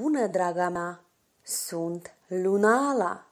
bună, draga mea! Sunt Lunala!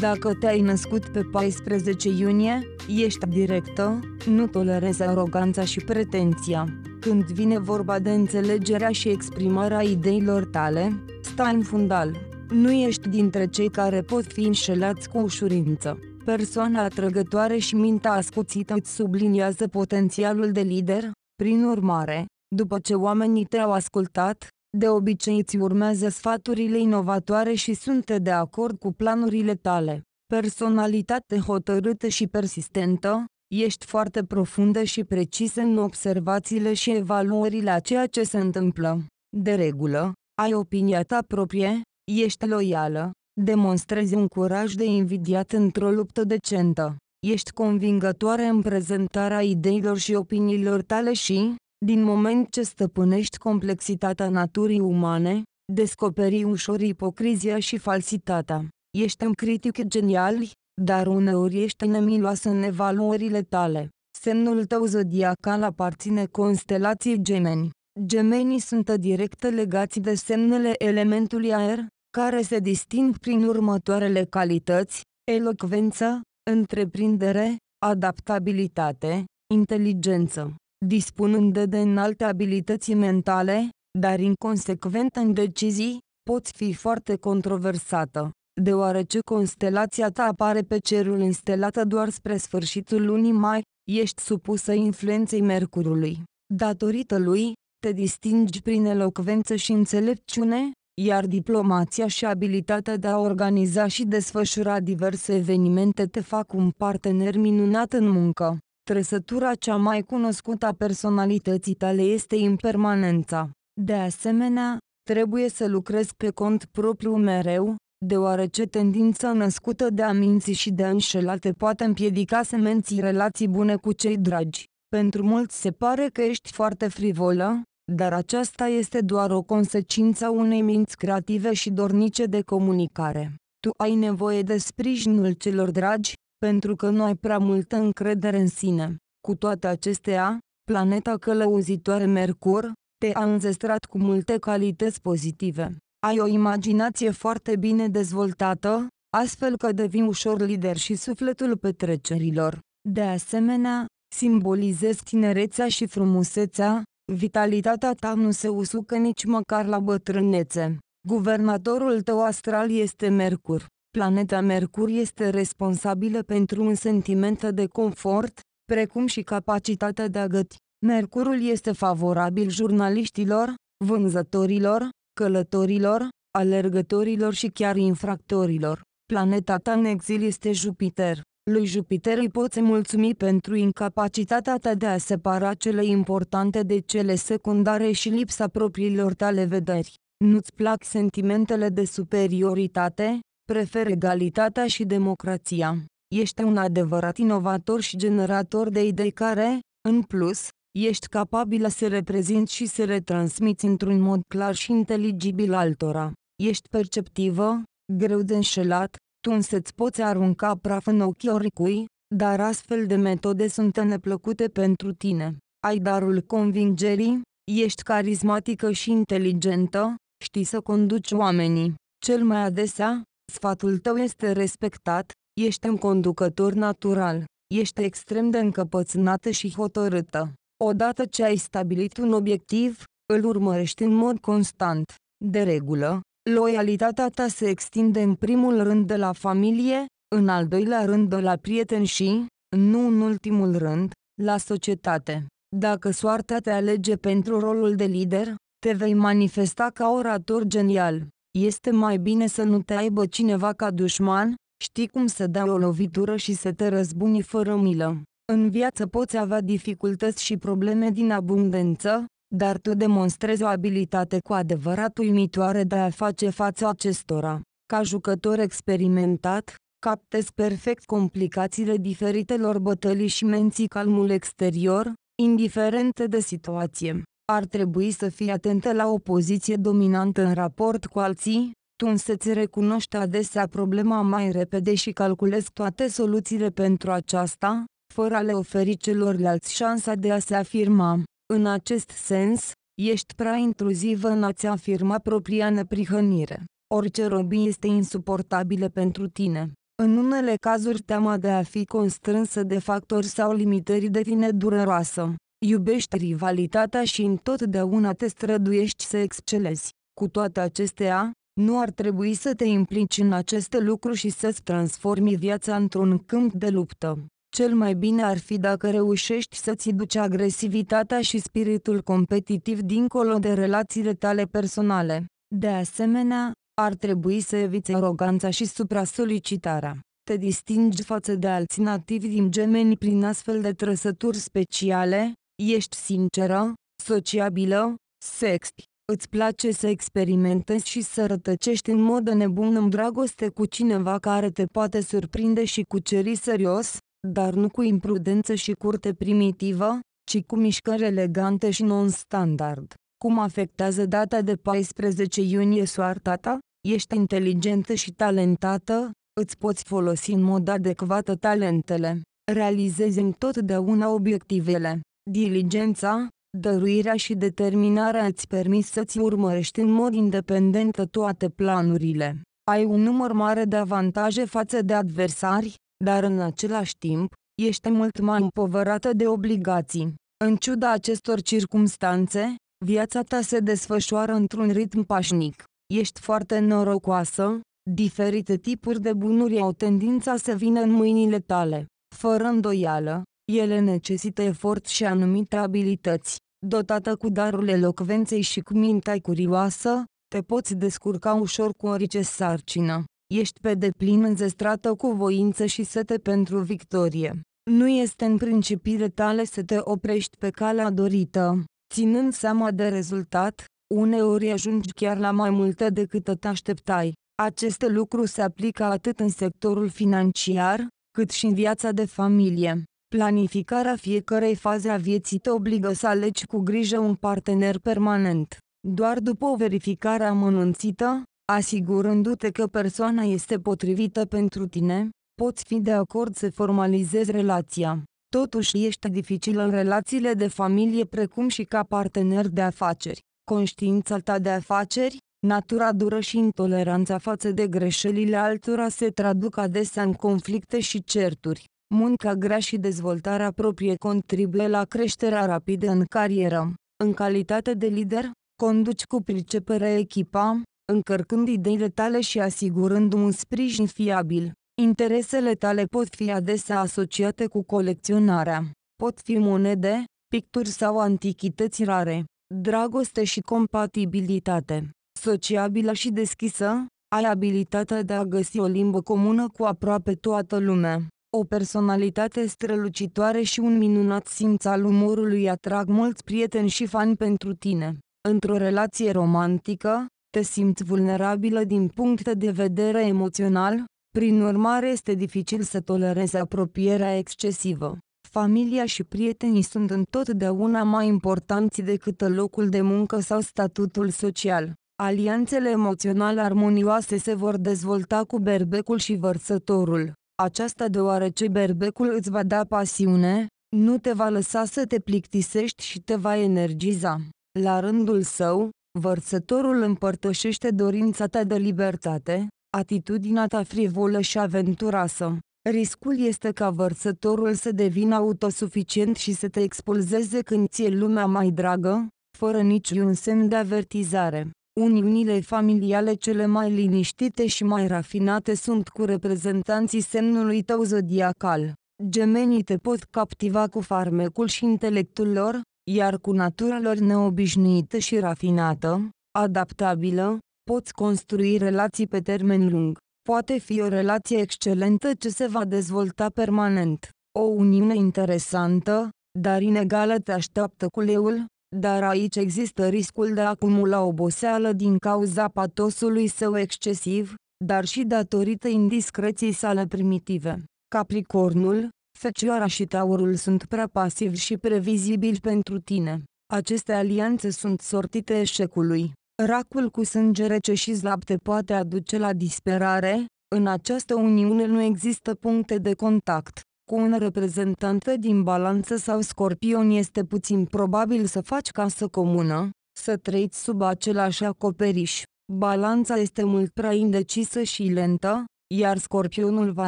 Dacă te-ai născut pe 14 iunie, ești directă, nu tolerezi aroganța și pretenția. Când vine vorba de înțelegerea și exprimarea ideilor tale, stai în fundal. Nu ești dintre cei care pot fi înșelați cu ușurință. Persoana atrăgătoare și mintea ascuțită îți subliniază potențialul de lider, prin urmare, după ce oamenii te-au ascultat, de obicei îți urmează sfaturile inovatoare și sunt de acord cu planurile tale. Personalitate hotărâtă și persistentă, ești foarte profundă și precisă în observațiile și evaluările a ceea ce se întâmplă. De regulă, ai opinia ta proprie, ești loială, demonstrezi un curaj de invidiat într-o luptă decentă. Ești convingătoare în prezentarea ideilor și opiniilor tale și, din moment ce stăpânești complexitatea naturii umane, descoperi ușor ipocrizia și falsitatea. Ești un critic genial, dar uneori ești nemilos în evaluările tale. Semnul tău zodiacal aparține constelației gemeni. Gemenii sunt direct legați de semnele elementului aer, care se disting prin următoarele calități, elocvență, întreprindere, adaptabilitate, inteligență dispunând de înalte abilități mentale, dar inconsecvent în decizii, poți fi foarte controversată, deoarece constelația ta apare pe cerul înstelată doar spre sfârșitul lunii mai, ești supusă influenței Mercurului. Datorită lui, te distingi prin elocvență și înțelepciune, iar diplomația și abilitatea de a organiza și desfășura diverse evenimente te fac un partener minunat în muncă. Trăsătura cea mai cunoscută a personalității tale este impermanența. De asemenea, trebuie să lucrezi pe cont propriu mereu, deoarece tendința născută de a minți și de a înșela te poate împiedica să menții relații bune cu cei dragi. Pentru mulți se pare că ești foarte frivolă, dar aceasta este doar o consecință a unei minți creative și dornice de comunicare. Tu ai nevoie de sprijinul celor dragi, pentru că nu ai prea multă încredere în sine. Cu toate acestea, planeta călăuzitoare Mercur te-a înzestrat cu multe calități pozitive. Ai o imaginație foarte bine dezvoltată, astfel că devii ușor lider și sufletul petrecerilor. De asemenea, simbolizezi tinerețea și frumusețea, vitalitatea ta nu se usucă nici măcar la bătrânețe. Guvernatorul tău astral este Mercur planeta Mercur este responsabilă pentru un sentiment de confort, precum și capacitatea de a găti. Mercurul este favorabil jurnaliștilor, vânzătorilor, călătorilor, alergătorilor și chiar infractorilor. Planeta ta în exil este Jupiter. Lui Jupiter îi poți mulțumi pentru incapacitatea ta de a separa cele importante de cele secundare și lipsa propriilor tale vederi. Nu-ți plac sentimentele de superioritate, prefer egalitatea și democrația. Ești un adevărat inovator și generator de idei care, în plus, ești capabilă să reprezinți și să retransmiți într-un mod clar și inteligibil altora. Ești perceptivă, greu de înșelat, tu însă-ți poți arunca praf în ochii oricui, dar astfel de metode sunt neplăcute pentru tine. Ai darul convingerii, ești carismatică și inteligentă, știi să conduci oamenii. Cel mai adesea, Sfatul tău este respectat, ești un conducător natural, ești extrem de încăpățânată și hotărâtă. Odată ce ai stabilit un obiectiv, îl urmărești în mod constant. De regulă, loialitatea ta se extinde în primul rând de la familie, în al doilea rând de la prieteni și, nu în ultimul rând, la societate. Dacă soarta te alege pentru rolul de lider, te vei manifesta ca orator genial. Este mai bine să nu te aibă cineva ca dușman, știi cum să dai o lovitură și să te răzbuni fără milă. În viață poți avea dificultăți și probleme din abundență, dar tu demonstrezi o abilitate cu adevărat uimitoare de a face față acestora. Ca jucător experimentat, captezi perfect complicațiile diferitelor bătălii și menții calmul exterior, indiferente de situație. Ar trebui să fii atentă la o poziție dominantă în raport cu alții, tu însă-ți recunoști adesea problema mai repede și calculezi toate soluțiile pentru aceasta, fără a le oferi celorlalți șansa de a se afirma. În acest sens, ești prea intruzivă în a-ți afirma propria neprihănire. Orice robie este insuportabilă pentru tine. În unele cazuri teama de a fi constrânsă de factori sau limitări devine dureroasă. Iubești rivalitatea și întotdeauna te străduiești să excelezi. Cu toate acestea, nu ar trebui să te implici în aceste lucruri și să-ți transformi viața într-un câmp de luptă. Cel mai bine ar fi dacă reușești să-ți duci agresivitatea și spiritul competitiv dincolo de relațiile tale personale. De asemenea, ar trebui să eviți aroganța și supra solicitarea. Te distingi față de alții nativi din gemeni prin astfel de trăsături speciale, Ești sinceră, sociabilă, sexy. Îți place să experimentezi și să rătăcești în mod nebun în dragoste cu cineva care te poate surprinde și cuceri serios, dar nu cu imprudență și curte primitivă, ci cu mișcări elegante și non-standard. Cum afectează data de 14 iunie soarta ta? Ești inteligentă și talentată, îți poți folosi în mod adecvat talentele. Realizezi întotdeauna obiectivele. Diligența, dăruirea și determinarea îți permis să-ți urmărești în mod independent toate planurile. Ai un număr mare de avantaje față de adversari, dar în același timp, ești mult mai împovărată de obligații. În ciuda acestor circumstanțe, viața ta se desfășoară într-un ritm pașnic. Ești foarte norocoasă, diferite tipuri de bunuri au tendința să vină în mâinile tale. Fără îndoială, ele necesită efort și anumite abilități. Dotată cu darul elocvenței și cu mintea curioasă, te poți descurca ușor cu orice sarcină. Ești pe deplin înzestrată cu voință și sete pentru victorie. Nu este în principiile tale să te oprești pe calea dorită. Ținând seama de rezultat, uneori ajungi chiar la mai multe decât te așteptai. Acest lucru se aplică atât în sectorul financiar, cât și în viața de familie. Planificarea fiecarei faze a vieții te obligă să alegi cu grijă un partener permanent. Doar după o verificare amănânțită, asigurându-te că persoana este potrivită pentru tine, poți fi de acord să formalizezi relația. Totuși ești dificil în relațiile de familie precum și ca partener de afaceri. Conștiința ta de afaceri, natura dură și intoleranța față de greșelile altora se traduc adesea în conflicte și certuri. Munca grea și dezvoltarea proprie contribuie la creșterea rapidă în carieră. În calitate de lider, conduci cu pricepere echipa, încărcând ideile tale și asigurând un sprijin fiabil. Interesele tale pot fi adesea asociate cu colecționarea. Pot fi monede, picturi sau antichități rare. Dragoste și compatibilitate. Sociabilă și deschisă, ai abilitatea de a găsi o limbă comună cu aproape toată lumea. O personalitate strălucitoare și un minunat simț al umorului atrag mulți prieteni și fani pentru tine. Într-o relație romantică, te simți vulnerabilă din punct de vedere emoțional, prin urmare este dificil să tolerezi apropierea excesivă. Familia și prietenii sunt întotdeauna mai importanți decât locul de muncă sau statutul social. Alianțele emoțional armonioase se vor dezvolta cu berbecul și vărsătorul aceasta deoarece berbecul îți va da pasiune, nu te va lăsa să te plictisești și te va energiza. La rândul său, vărsătorul împărtășește dorința ta de libertate, atitudinea ta frivolă și aventuroasă. Riscul este ca vărsătorul să devină autosuficient și să te expulzeze când ți-e lumea mai dragă, fără niciun semn de avertizare. Uniunile familiale cele mai liniștite și mai rafinate sunt cu reprezentanții semnului tău zodiacal. Gemenii te pot captiva cu farmecul și intelectul lor, iar cu natura lor neobișnuită și rafinată, adaptabilă, poți construi relații pe termen lung. Poate fi o relație excelentă ce se va dezvolta permanent. O uniune interesantă, dar inegală te așteaptă cu leul, dar aici există riscul de a acumula oboseală din cauza patosului său excesiv, dar și datorită indiscreției sale primitive. Capricornul, Fecioara și Taurul sunt prea pasivi și previzibili pentru tine. Aceste alianțe sunt sortite eșecului. Racul cu sânge rece și zlapte poate aduce la disperare, în această uniune nu există puncte de contact cu un reprezentant din balanță sau scorpion este puțin probabil să faci casă comună, să trăiți sub același acoperiș. Balanța este mult prea indecisă și lentă, iar scorpionul va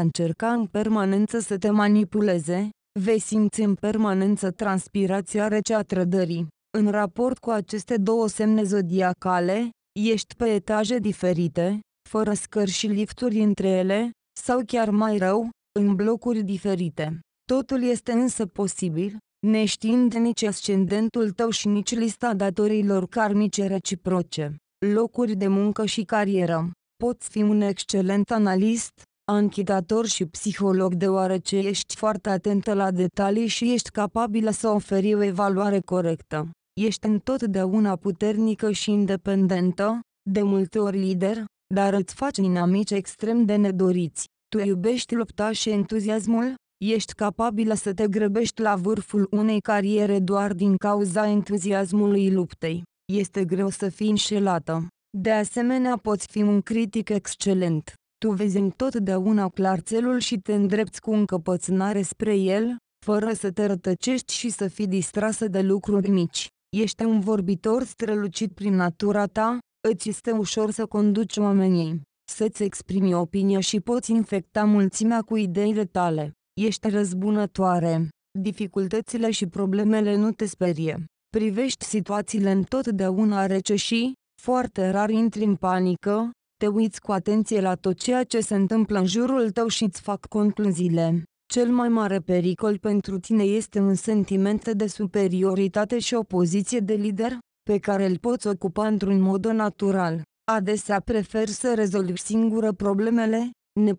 încerca în permanență să te manipuleze, vei simți în permanență transpirația rece a trădării. În raport cu aceste două semne zodiacale, ești pe etaje diferite, fără scări și lifturi între ele, sau chiar mai rău, în blocuri diferite. Totul este însă posibil, neștiind nici ascendentul tău și nici lista datorilor karmice reciproce. Locuri de muncă și carieră. Poți fi un excelent analist, anchidator și psiholog deoarece ești foarte atentă la detalii și ești capabilă să oferi o evaluare corectă. Ești întotdeauna puternică și independentă, de multe ori lider, dar îți faci inamici extrem de nedoriți. Tu iubești lupta și entuziasmul? Ești capabilă să te grăbești la vârful unei cariere doar din cauza entuziasmului luptei. Este greu să fii înșelată. De asemenea, poți fi un critic excelent. Tu vezi întotdeauna clar țelul și te îndrepți cu încăpățânare spre el, fără să te rătăcești și să fii distrasă de lucruri mici. Ești un vorbitor strălucit prin natura ta, îți este ușor să conduci oamenii. Să-ți exprimi opinia și poți infecta mulțimea cu ideile tale. Ești răzbunătoare. Dificultățile și problemele nu te sperie. Privești situațiile întotdeauna rece și, foarte rar intri în panică, te uiți cu atenție la tot ceea ce se întâmplă în jurul tău și îți fac concluziile. Cel mai mare pericol pentru tine este un sentiment de superioritate și o poziție de lider, pe care îl poți ocupa într-un mod natural. Adesea prefer să rezolv singură problemele,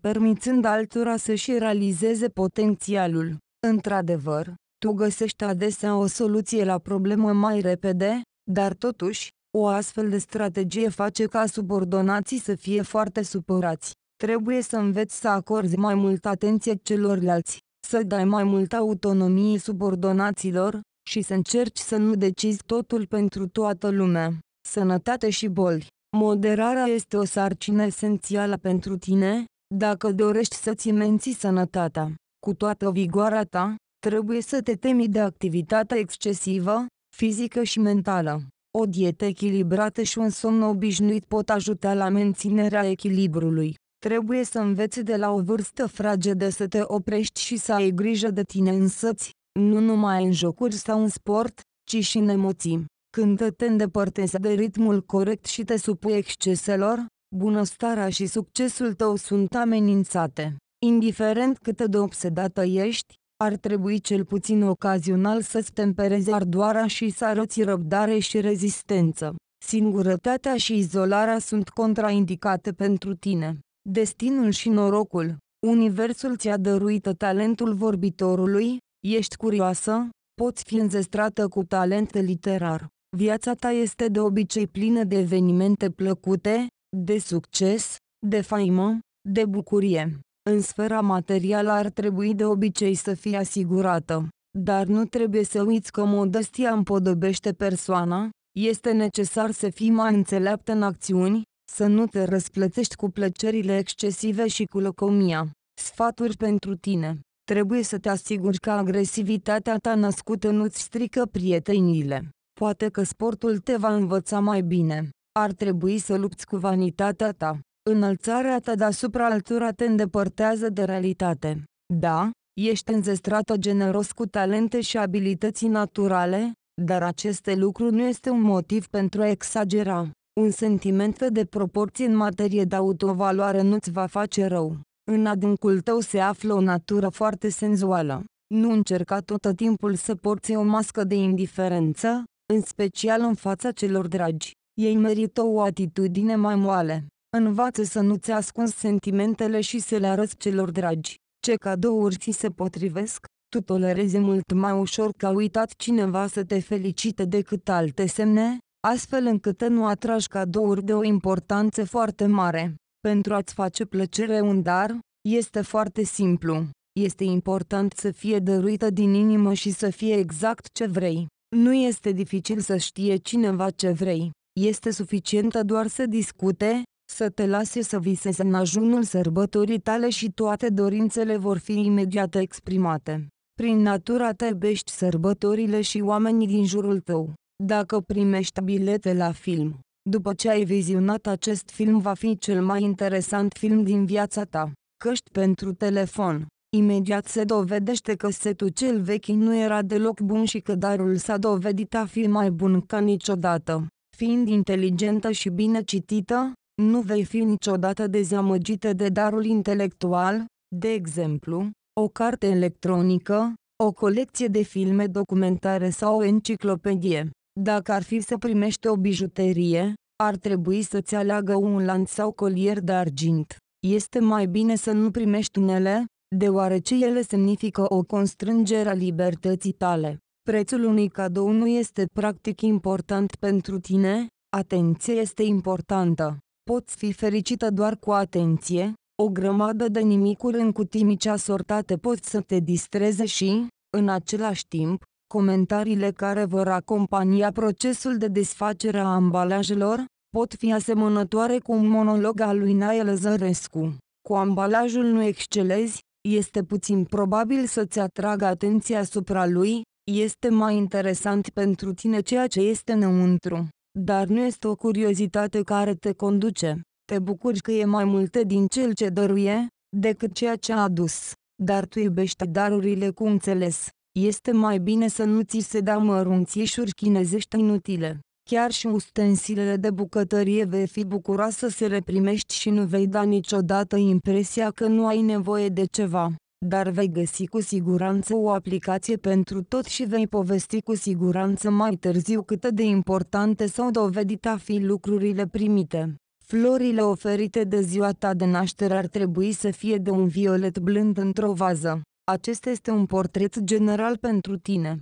permițând altora să-și realizeze potențialul. Într-adevăr, tu găsești adesea o soluție la problemă mai repede, dar totuși, o astfel de strategie face ca subordonații să fie foarte supărați. Trebuie să înveți să acorzi mai multă atenție celorlalți, să dai mai multă autonomie subordonaților și să încerci să nu decizi totul pentru toată lumea. Sănătate și boli Moderarea este o sarcină esențială pentru tine, dacă dorești să-ți menții sănătatea. Cu toată vigoarea ta, trebuie să te temi de activitatea excesivă, fizică și mentală. O dietă echilibrată și un somn obișnuit pot ajuta la menținerea echilibrului. Trebuie să înveți de la o vârstă fragedă să te oprești și să ai grijă de tine însăți, nu numai în jocuri sau în sport, ci și în emoții. Când te îndepărtezi de ritmul corect și te supui exceselor, bunăstarea și succesul tău sunt amenințate. Indiferent cât de obsedată ești, ar trebui cel puțin ocazional să-ți temperezi ardoarea și să arăți răbdare și rezistență. Singurătatea și izolarea sunt contraindicate pentru tine. Destinul și norocul Universul ți-a dăruit talentul vorbitorului, ești curioasă, poți fi înzestrată cu talent literar. Viața ta este de obicei plină de evenimente plăcute, de succes, de faimă, de bucurie. În sfera materială ar trebui de obicei să fie asigurată, dar nu trebuie să uiți că modestia împodobește persoana, este necesar să fii mai înțeleaptă în acțiuni, să nu te răsplătești cu plăcerile excesive și cu locomia. Sfaturi pentru tine. Trebuie să te asiguri că agresivitatea ta născută nu-ți strică prietenile. Poate că sportul te va învăța mai bine. Ar trebui să lupți cu vanitatea ta. Înălțarea ta deasupra altura te îndepărtează de realitate. Da, ești înzestrată generos cu talente și abilități naturale, dar aceste lucruri nu este un motiv pentru a exagera. Un sentiment de proporții în materie de autovaloare nu-ți va face rău. În adâncul tău se află o natură foarte senzuală. Nu încerca tot timpul să porți o mască de indiferență, în special în fața celor dragi. Ei merită o atitudine mai moale. Învață să nu-ți ascunzi sentimentele și să le arăți celor dragi. Ce cadouri ți se potrivesc? Tu tolerezi mult mai ușor că a uitat cineva să te felicite decât alte semne, astfel încât nu atragi cadouri de o importanță foarte mare. Pentru a-ți face plăcere un dar, este foarte simplu. Este important să fie dăruită din inimă și să fie exact ce vrei. Nu este dificil să știe cineva ce vrei. Este suficientă doar să discute, să te lase să visezi în ajunul sărbătorii tale și toate dorințele vor fi imediat exprimate. Prin natura ta iubești sărbătorile și oamenii din jurul tău. Dacă primești bilete la film, după ce ai vizionat acest film va fi cel mai interesant film din viața ta. Căști pentru telefon. Imediat se dovedește că setul cel vechi nu era deloc bun și că darul s-a dovedit a fi mai bun ca niciodată. Fiind inteligentă și bine citită, nu vei fi niciodată dezamăgită de darul intelectual, de exemplu, o carte electronică, o colecție de filme documentare sau o enciclopedie. Dacă ar fi să primești o bijuterie, ar trebui să-ți aleagă un lanț sau colier de argint. Este mai bine să nu primești unele, deoarece ele semnifică o constrângere a libertății tale. Prețul unui cadou nu este practic important pentru tine, atenție este importantă. Poți fi fericită doar cu atenție, o grămadă de nimicuri în cutii asortate pot să te distreze și, în același timp, comentariile care vor acompania procesul de desfacere a ambalajelor, pot fi asemănătoare cu un monolog al lui Nael Zărescu. Cu ambalajul nu excelezi, este puțin probabil să-ți atragă atenția asupra lui, este mai interesant pentru tine ceea ce este înăuntru. Dar nu este o curiozitate care te conduce. Te bucuri că e mai multe din cel ce dăruie, decât ceea ce a adus. Dar tu iubești darurile cu înțeles. Este mai bine să nu ți se dea mărunțișuri chinezești inutile. Chiar și ustensilele de bucătărie vei fi bucura să se reprimești și nu vei da niciodată impresia că nu ai nevoie de ceva, dar vei găsi cu siguranță o aplicație pentru tot și vei povesti cu siguranță mai târziu cât de importante s-au dovedit a fi lucrurile primite. Florile oferite de ziua ta de naștere ar trebui să fie de un violet blând într-o vază. Acesta este un portret general pentru tine